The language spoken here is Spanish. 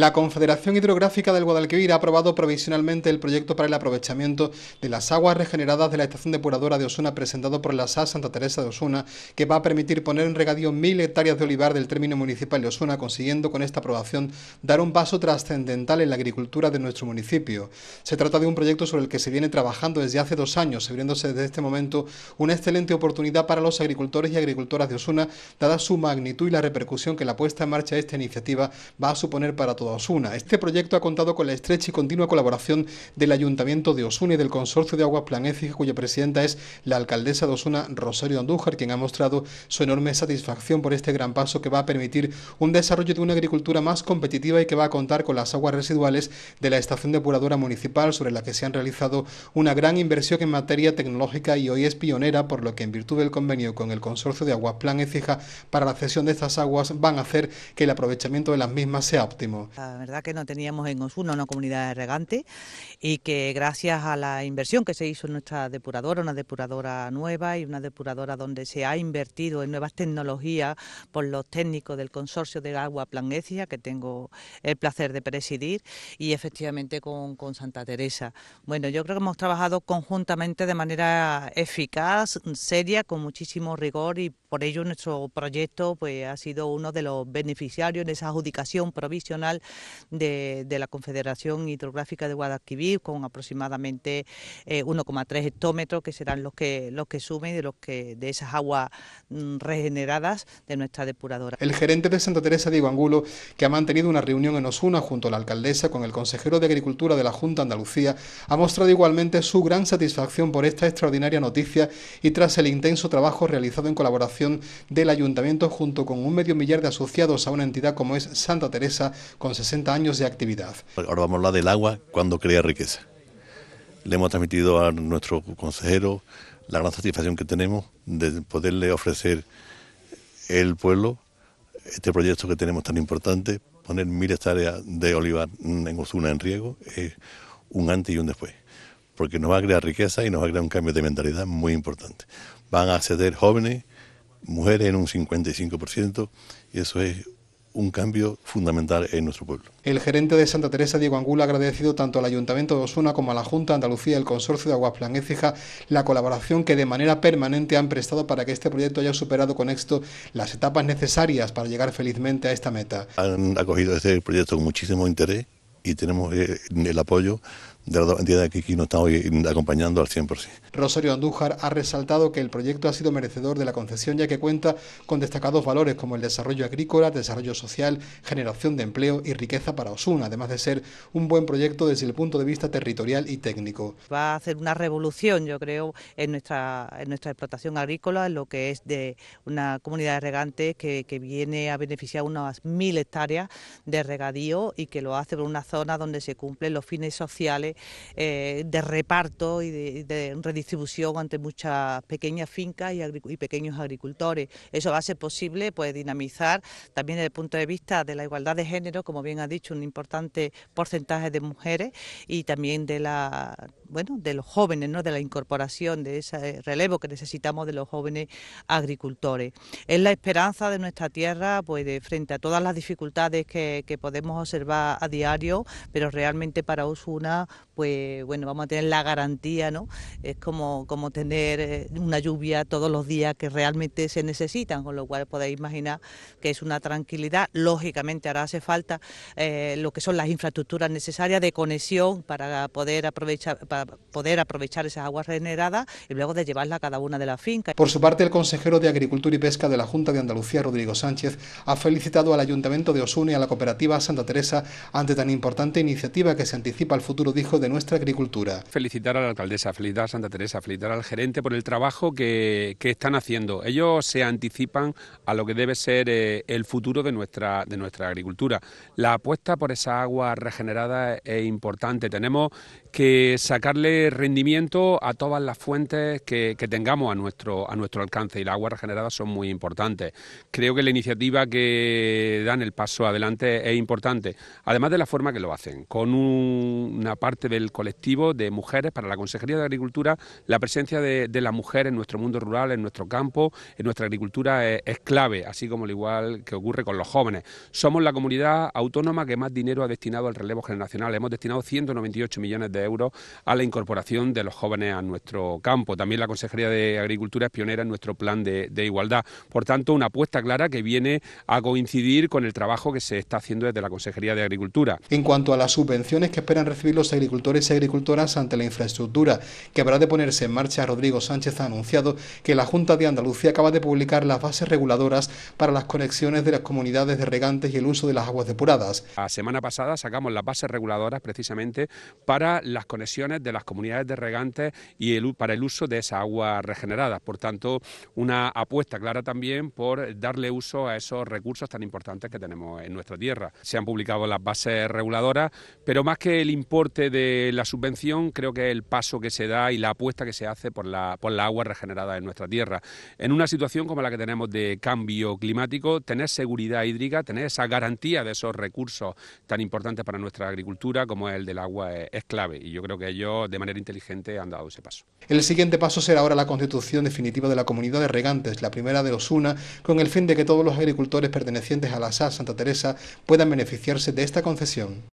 La Confederación Hidrográfica del Guadalquivir ha aprobado provisionalmente el proyecto para el aprovechamiento de las aguas regeneradas de la estación depuradora de Osuna presentado por la SA Santa Teresa de Osuna, que va a permitir poner en regadío mil hectáreas de olivar del término municipal de Osuna, consiguiendo con esta aprobación dar un paso trascendental en la agricultura de nuestro municipio. Se trata de un proyecto sobre el que se viene trabajando desde hace dos años, abriéndose desde este momento una excelente oportunidad para los agricultores y agricultoras de Osuna, dada su magnitud y la repercusión que la puesta en marcha de esta iniciativa va a suponer para todos. Osuna. Este proyecto ha contado con la estrecha y continua colaboración del Ayuntamiento de Osuna y del Consorcio de Aguas Plan Ecija, cuya presidenta es la alcaldesa de Osuna, Rosario Andújar, quien ha mostrado su enorme satisfacción por este gran paso que va a permitir un desarrollo de una agricultura más competitiva y que va a contar con las aguas residuales de la estación depuradora municipal, sobre la que se han realizado una gran inversión en materia tecnológica y hoy es pionera, por lo que en virtud del convenio con el Consorcio de Aguas Plan Ecija para la cesión de estas aguas van a hacer que el aprovechamiento de las mismas sea óptimo. La verdad que no teníamos en Osuna una comunidad regante y que gracias a la inversión que se hizo en nuestra depuradora, una depuradora nueva y una depuradora donde se ha invertido en nuevas tecnologías por los técnicos del consorcio de agua Planguecia, que tengo el placer de presidir, y efectivamente con, Santa Teresa. Bueno, yo creo que hemos trabajado conjuntamente de manera eficaz, seria, con muchísimo rigor y por ello nuestro proyecto pues, ha sido uno de los beneficiarios en esa adjudicación provisional de, la Confederación Hidrográfica de Guadalquivir, con aproximadamente 1,3 eh, hectómetros, que serán los que, los que sumen de, los que, de esas aguas mm, regeneradas de nuestra depuradora. El gerente de Santa Teresa de Angulo, que ha mantenido una reunión en Osuna junto a la alcaldesa con el consejero de Agricultura de la Junta Andalucía, ha mostrado igualmente su gran satisfacción por esta extraordinaria noticia y tras el intenso trabajo realizado en colaboración del ayuntamiento junto con un medio millar de asociados a una entidad como es Santa Teresa, con 60 años de actividad. Ahora vamos a hablar del agua cuando crea riqueza. Le hemos transmitido a nuestro consejero la gran satisfacción que tenemos de poderle ofrecer el pueblo este proyecto que tenemos tan importante, poner mil hectáreas de olivar en Osuna en riego, es un antes y un después, porque nos va a crear riqueza y nos va a crear un cambio de mentalidad muy importante. Van a acceder jóvenes, mujeres en un 55%, y eso es un cambio fundamental en nuestro pueblo. El gerente de Santa Teresa, Diego Angulo... ha agradecido tanto al Ayuntamiento de Osuna como a la Junta de Andalucía y el Consorcio de plan Écija la colaboración que de manera permanente han prestado para que este proyecto haya superado con éxito las etapas necesarias para llegar felizmente a esta meta. Han acogido este proyecto con muchísimo interés y tenemos eh, el apoyo de la entidad que aquí nos está hoy acompañando al 100%. Rosario Andújar ha resaltado que el proyecto ha sido merecedor de la concesión ya que cuenta con destacados valores como el desarrollo agrícola, desarrollo social, generación de empleo y riqueza para Osuna, además de ser un buen proyecto desde el punto de vista territorial y técnico. Va a hacer una revolución, yo creo, en nuestra, explotación agrícola, en lo que es de una comunidad de regantes que viene a beneficiar unas mil hectáreas de regadío y que lo hace por una zona donde se cumplen los fines sociales eh, de reparto y de, redistribución ante muchas pequeñas fincas y, y, pequeños agricultores. Eso va a ser posible pues, dinamizar también desde el punto de vista de la igualdad de género, como bien ha dicho, un importante porcentaje de mujeres y también de la bueno, de los jóvenes, ¿no? de la incorporación de ese eh, relevo que necesitamos de los jóvenes agricultores. Es la esperanza de nuestra tierra, pues de frente a todas las dificultades que, que podemos observar a diario, pero realmente para Osuna, pues bueno, vamos a tener la garantía, ¿no? Es como, como tener eh, una lluvia todos los días que realmente se necesitan, con lo cual podéis imaginar que es una tranquilidad. Lógicamente ahora hace falta eh, lo que son las infraestructuras necesarias de conexión para poder aprovechar, poder aprovechar esas aguas regeneradas y luego de llevarla a cada una de las fincas. Por su parte, el consejero de Agricultura y Pesca de la Junta de Andalucía, Rodrigo Sánchez, ha felicitado al Ayuntamiento de Osuna y a la cooperativa Santa Teresa ante tan importante iniciativa que se anticipa al futuro, dijo, de nuestra agricultura. Felicitar a la alcaldesa, felicitar a Santa Teresa, felicitar al gerente por el trabajo que, que están haciendo. Ellos se anticipan a lo que debe ser eh, el futuro de nuestra, de nuestra agricultura. La apuesta por esa agua regenerada es importante. Tenemos que sacar darle rendimiento a todas las fuentes que, tengamos a nuestro, nuestro alcance y las aguas regeneradas son muy importantes. Creo que la iniciativa que dan el paso adelante es importante, además de la forma que lo hacen, con una parte del colectivo de mujeres para la Consejería de Agricultura, la presencia de, las la mujer en nuestro mundo rural, en nuestro campo, en nuestra agricultura es, clave, así como lo igual que ocurre con los jóvenes. Somos la comunidad autónoma que más dinero ha destinado al relevo generacional. Hemos destinado 198 millones de euros a la incorporación de los jóvenes a nuestro campo. También la Consejería de Agricultura es pionera en nuestro plan de, de igualdad. Por tanto, una apuesta clara que viene a coincidir con el trabajo que se está haciendo desde la Consejería de Agricultura. En cuanto a las subvenciones que esperan recibir los agricultores y agricultoras ante la infraestructura que habrá de ponerse en marcha, Rodrigo Sánchez ha anunciado que la Junta de Andalucía acaba de publicar las bases reguladoras para las conexiones de las comunidades de regantes y el uso de las aguas depuradas. La semana pasada sacamos las bases reguladoras precisamente para las conexiones de de las comunidades de regantes y el, para el uso de esa agua regeneradas. Por tanto, una apuesta clara también por darle uso a esos recursos tan importantes que tenemos en nuestra tierra. Se han publicado las bases reguladoras, pero más que el importe de la subvención, creo que el paso que se da y la apuesta que se hace por la, por la agua regenerada en nuestra tierra. En una situación como la que tenemos de cambio climático, tener seguridad hídrica, tener esa garantía de esos recursos tan importantes para nuestra agricultura como el del agua es, clave. Y yo creo que ellos de manera inteligente han dado ese paso. El siguiente paso será ahora la constitución definitiva de la comunidad de regantes, la primera de los UNA, con el fin de que todos los agricultores pertenecientes a la SA Santa Teresa puedan beneficiarse de esta concesión.